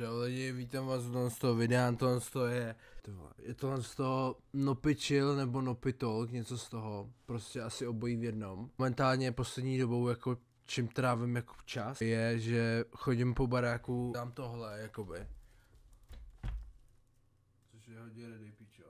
Čau lidi, vítám vás v toho videa, to je, je to z toho Nopičil nebo Nopitolk, něco z toho, prostě asi obojí v jednom. Momentálně poslední dobou jako čím trávím jako čas, je, že chodím po baráku, dám tohle jakoby. Což je hodně ready, pičo.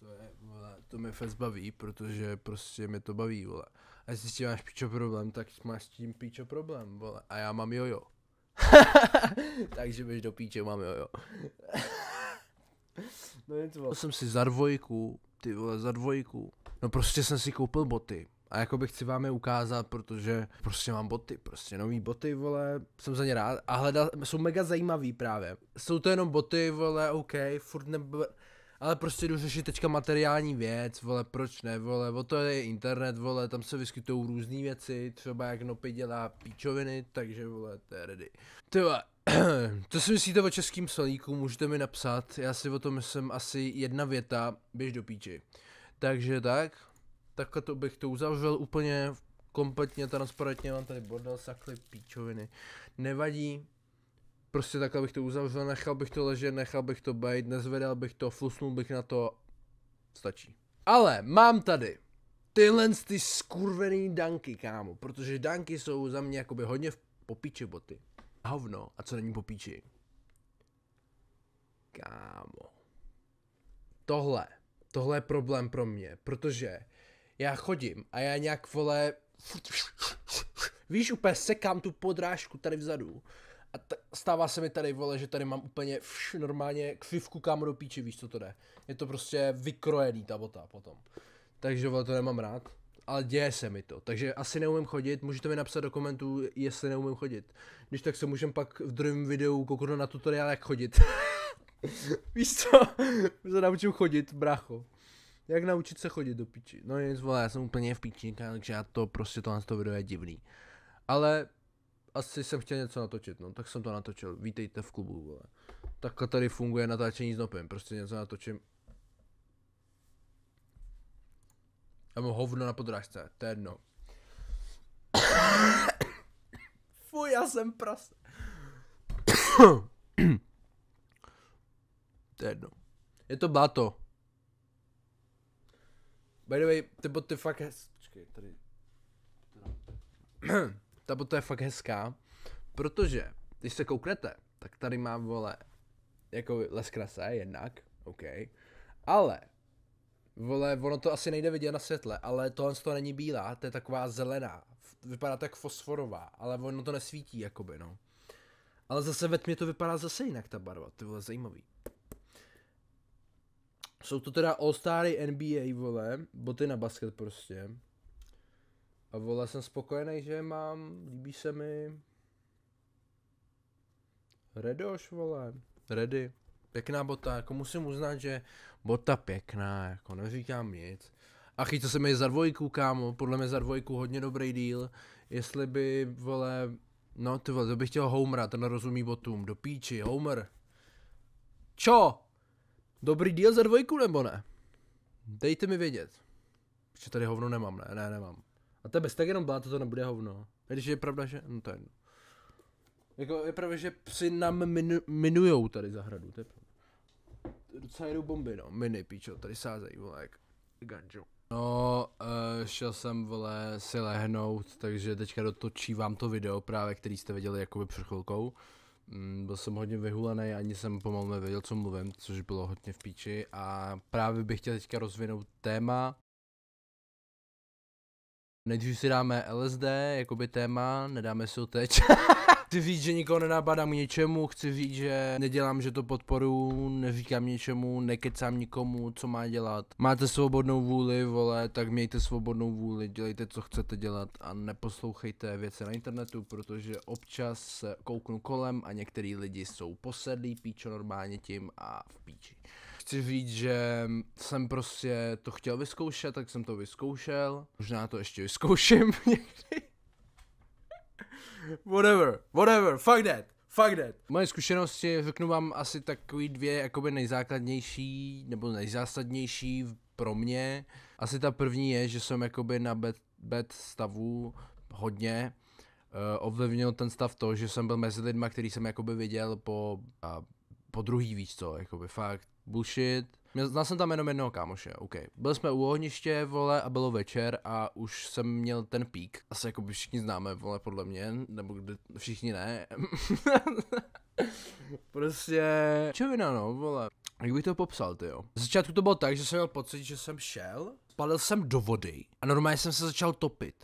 To je, vole, to mě fest baví, protože prostě mě to baví, vole. A jestli s tím máš pičo problém, tak máš s tím pičo problém, vole. A já mám jojo. Takže běž do píče, mám jo jo. no To Jsem si za dvojku, ty vole, za dvojku. No prostě jsem si koupil boty. A jako bych chci vám je ukázat, protože prostě mám boty, prostě nový boty, vole, jsem za ně rád a hledal, jsou mega zajímavý právě. Jsou to jenom boty, vole, OK, furt nebe, ale prostě jdu řešit teďka materiální věc, vole, proč ne, vole, o to je internet, vole, tam se vyskytují různé věci, třeba jak Nopy dělá píčoviny, takže vole, to je ready. Tyva, co si myslíte o českým solíku, můžete mi napsat, já si o tom myslím asi jedna věta, běž do píči. Takže tak, takhle to bych to uzavřel úplně kompletně transparentně, mám tady bordel, sakly, píčoviny, nevadí, Prostě takhle bych to uzavřel, nechal bych to ležet, nechal bych to být, nezvedal bych to, flusnul bych na to, stačí. Ale mám tady tyhle ty skurvený danky, kámo, protože danky jsou za mě jakoby hodně v popíči boty. Hovno, a co není popíči? Kámo. Tohle, tohle je problém pro mě, protože já chodím a já nějak vole, víš, úplně sekám tu podrážku tady vzadu a t- stává se mi tady, vole, že tady mám úplně vš, normálně křivku kámo do píči, víš co to jde. Je to prostě vykrojený ta bota potom. Takže vole, to nemám rád. Ale děje se mi to, takže asi neumím chodit, můžete mi napsat do komentů, jestli neumím chodit. Když tak se můžem pak v druhém videu kouknout na tutoriál, jak chodit. víš co? se naučím chodit, bracho. Jak naučit se chodit do piči? No nic, vole, já jsem úplně v piči, takže já to prostě tohle to video je divný. Ale asi jsem chtěl něco natočit, no, tak jsem to natočil. Vítejte v klubu, vole. Takhle tady funguje natáčení s nopem, prostě něco natočím. A mám hovno na podrážce, to je jedno. Fuj, já jsem prase. to je jedno. Je to báto. By the way, ty boty fakt hez... Počkej, tady ta bota je fakt hezká, protože když se kouknete, tak tady má vole, jako les krase, jednak, OK, ale Vole, ono to asi nejde vidět na světle, ale tohle to není bílá, to je taková zelená. Vypadá tak fosforová, ale ono to nesvítí, jakoby, no. Ale zase ve tmě to vypadá zase jinak ta barva, ty vole, zajímavý. Jsou to teda All-Stary NBA, vole, boty na basket prostě. A vole, jsem spokojený, že mám, líbí se mi. Redoš, vole. Ready. Pěkná bota, jako musím uznat, že bota pěkná, jako neříkám nic. A chytil se mi za dvojku, kámo, podle mě za dvojku hodně dobrý deal. Jestli by, vole, no ty vole, to bych chtěl Homera, ten rozumí botům, do píči, Homer. Čo? Dobrý díl za dvojku nebo ne? Dejte mi vědět. Protože tady hovno nemám, ne, ne, nemám. A to je bez tak jenom bláto, to nebude hovno. Když je pravda, že... No to je jedno. Jako je pravda, že psi nám minu, minujou tady zahradu, to je pravda. Docela jedou bomby, no, mini, píčo, tady sázejí, vole, jak ganžu. No, uh, šel jsem, vole, si lehnout, takže teďka dotočí vám to video právě, který jste viděli jakoby před chvilkou. Mm, byl jsem hodně vyhulený, ani jsem pomalu nevěděl, co mluvím, což bylo hodně v píči a právě bych chtěl teďka rozvinout téma, Nejdřív si dáme LSD, jakoby téma, nedáme si ho teď. chci říct, že nikoho nenapadám něčemu, chci říct, že nedělám, že to podporu, neříkám něčemu, nekecám nikomu, co má dělat. Máte svobodnou vůli, vole, tak mějte svobodnou vůli, dělejte, co chcete dělat a neposlouchejte věci na internetu, protože občas se kouknu kolem a některý lidi jsou posedlí píčo normálně tím a v píči chci říct, že jsem prostě to chtěl vyzkoušet, tak jsem to vyzkoušel. Možná to ještě vyzkouším někdy. whatever, whatever, fuck that. Fuck that. Moje zkušenosti, řeknu vám asi takový dvě jakoby nejzákladnější nebo nejzásadnější pro mě. Asi ta první je, že jsem jakoby na bed, bed stavu hodně. Uh, ovlivnil ten stav to, že jsem byl mezi lidma, který jsem jakoby viděl po, a, po druhý víc co, jakoby fakt bullshit. Měl, znal jsem tam jenom jednoho kámoše, OK. byli jsme u ohniště, vole, a bylo večer a už jsem měl ten pík. Asi jako by všichni známe, vole, podle mě, nebo kde, všichni ne. prostě... Čovina, no, vole. Jak bych to popsal, ty jo? Z začátku to bylo tak, že jsem měl pocit, že jsem šel, spadl jsem do vody a normálně jsem se začal topit.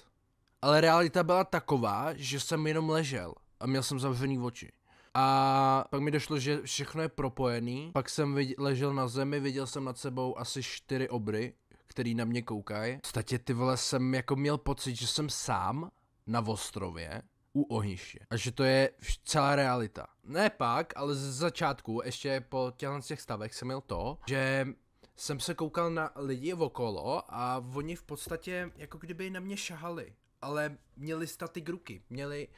Ale realita byla taková, že jsem jenom ležel a měl jsem zavřený oči. A pak mi došlo, že všechno je propojený. Pak jsem viděl, ležel na zemi, viděl jsem nad sebou asi čtyři obry, který na mě koukají. V podstatě ty vole jsem jako měl pocit, že jsem sám na ostrově u ohniště. A že to je celá realita. Ne pak, ale z začátku, ještě po těchto těch stavech jsem měl to, že jsem se koukal na lidi okolo a oni v podstatě jako kdyby na mě šahali. Ale měli statik ruky, měli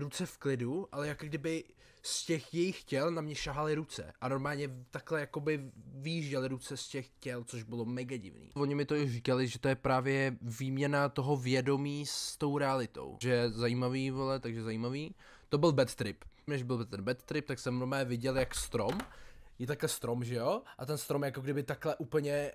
ruce v klidu, ale jak kdyby z těch jejich těl na mě šahaly ruce. A normálně takhle jakoby výjížděly ruce z těch těl, což bylo mega divný. Oni mi to i říkali, že to je právě výměna toho vědomí s tou realitou. Že zajímavý, vole, takže zajímavý. To byl bad trip. Než byl ten bad trip, tak jsem normálně viděl, jak strom je takhle strom, že jo? A ten strom jako kdyby takhle úplně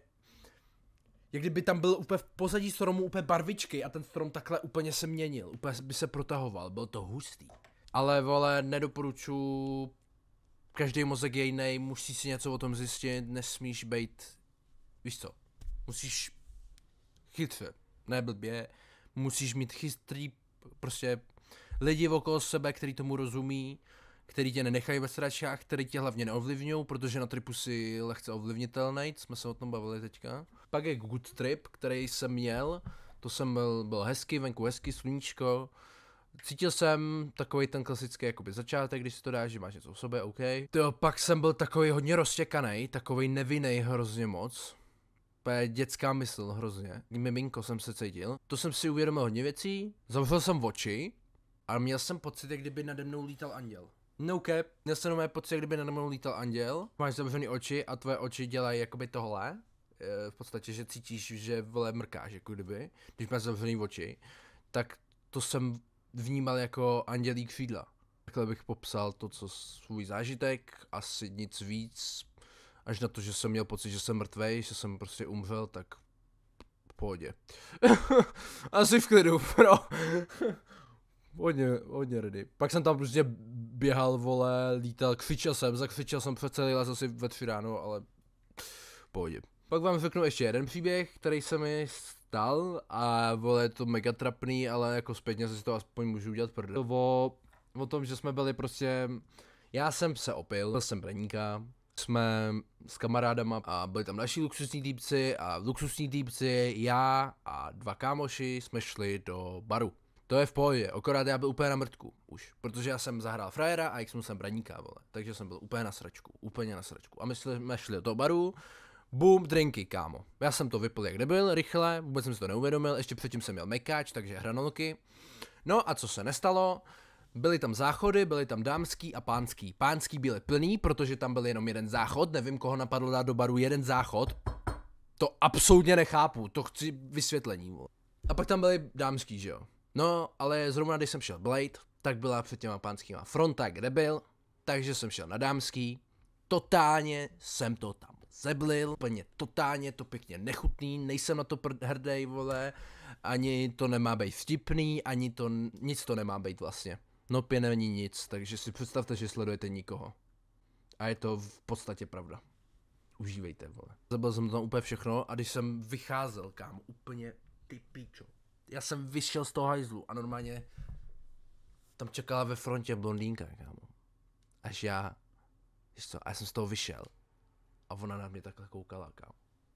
jak kdyby tam byl úplně v pozadí stromu úplně barvičky a ten strom takhle úplně se měnil, úplně by se protahoval, byl to hustý. Ale vole, nedoporučuji, každý mozek je jiný, musíš si něco o tom zjistit, nesmíš být, víš co, musíš chytře, ne blbě, musíš mít chytrý, prostě lidi okolo sebe, který tomu rozumí, který tě nenechají ve sračách, který tě hlavně neovlivňují, protože na tripu si lehce ovlivnitelný, jsme se o tom bavili teďka pak je Good Trip, který jsem měl, to jsem byl, byl hezky, venku hezky, sluníčko, Cítil jsem takový ten klasický jakoby začátek, když si to dáš, že máš něco u sobě, OK. Tyjo, pak jsem byl takový hodně roztěkaný, takový nevinný hrozně moc. To je dětská mysl hrozně. Miminko jsem se cítil. To jsem si uvědomil hodně věcí, zavřel jsem oči a měl jsem pocit, jak kdyby nade mnou lítal anděl. No cap, měl jsem pocit, jak kdyby nade mnou lítal anděl. Máš zavřený oči a tvoje oči dělají jakoby tohle Eh, v podstatě, že cítíš, že vole mrkáš, jako kdyby, když máš zavřený oči, tak to jsem vnímal jako andělí křídla. Takhle bych popsal to, co svůj zážitek, asi nic víc, až na to, že jsem měl pocit, že jsem mrtvej, že jsem prostě umřel, tak v pohodě. asi v klidu, pro. hodně, hodně ready. Pak jsem tam prostě běhal, vole, lítal, křičel jsem, zakřičel jsem před celý les asi ve tři ráno, ale pohodě. Pak vám řeknu ještě jeden příběh, který se mi stal a vole, je to mega trapný, ale jako zpětně si to aspoň můžu udělat prdel. O, o tom, že jsme byli prostě, já jsem se opil, byl jsem breníka, jsme s kamarádama a byli tam další luxusní týpci a luxusní týpci, já a dva kámoši jsme šli do baru. To je v pohodě, akorát já byl úplně na mrtku už, protože já jsem zahrál frajera a jak jsem braníka, vole, takže jsem byl úplně na sračku, úplně na sračku. A my jsme šli do toho baru, Boom, drinky, kámo. Já jsem to vypil jak nebyl, rychle, vůbec jsem si to neuvědomil, ještě předtím jsem měl mekáč, takže hranolky. No a co se nestalo? Byly tam záchody, byly tam dámský a pánský. Pánský byly plný, protože tam byl jenom jeden záchod, nevím, koho napadlo dát do baru jeden záchod. To absolutně nechápu, to chci vysvětlení. A pak tam byly dámský, že jo? No, ale zrovna když jsem šel Blade, tak byla před těma pánskýma fronta, kde byl, takže jsem šel na dámský, totálně jsem to tam zeblil, úplně totálně, to pěkně nechutný, nejsem na to pr- hrdej, vole, ani to nemá být vtipný, ani to, nic to nemá být vlastně. No pě není nic, takže si představte, že sledujete nikoho. A je to v podstatě pravda. Užívejte, vole. Zabil jsem tam úplně všechno a když jsem vycházel, kam úplně ty píčo. Já jsem vyšel z toho hajzlu a normálně tam čekala ve frontě blondýnka, kámo. Až já, víš co, a já jsem z toho vyšel a ona na mě takhle koukala, kam.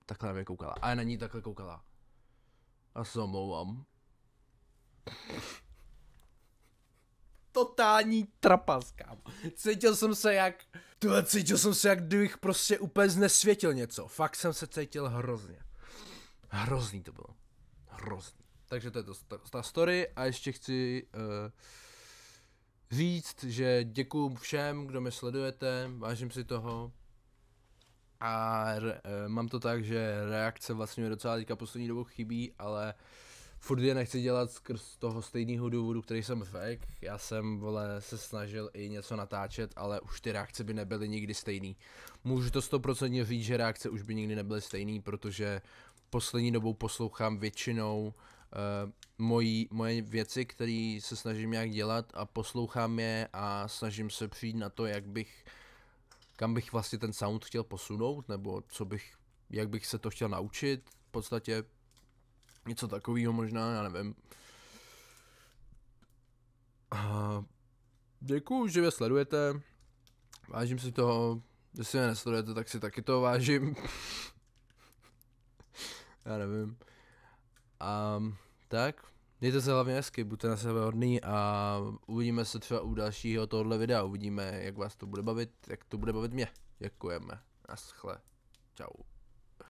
Takhle na mě koukala. A já na ní takhle koukala. A se omlouvám. Totální trapas, kam. Cítil jsem se jak... Tohle cítil jsem se jak kdybych prostě úplně znesvětil něco. Fakt jsem se cítil hrozně. Hrozný to bylo. Hrozný. Takže to je to, ta, ta story a ještě chci uh, říct, že děkuju všem, kdo mě sledujete, vážím si toho. A re, eh, mám to tak, že reakce vlastně mi docela teďka poslední dobou chybí, ale furt je nechci dělat skrz toho stejného důvodu, který jsem fake. Já jsem, vole, se snažil i něco natáčet, ale už ty reakce by nebyly nikdy stejný. Můžu to stoprocentně říct, že reakce už by nikdy nebyly stejný, protože poslední dobou poslouchám většinou uh, mojí, moje věci, které se snažím nějak dělat a poslouchám je a snažím se přijít na to, jak bych kam bych vlastně ten sound chtěl posunout, nebo co bych, jak bych se to chtěl naučit, v podstatě něco takového možná, já nevím. A děkuju, že mě sledujete, vážím si toho, jestli mě nesledujete, tak si taky to vážím. já nevím. A tak, Mějte se hlavně hezky, buďte na sebe hodný a uvidíme se třeba u dalšího tohohle videa. Uvidíme, jak vás to bude bavit, jak to bude bavit mě. Děkujeme. Naschle. Čau.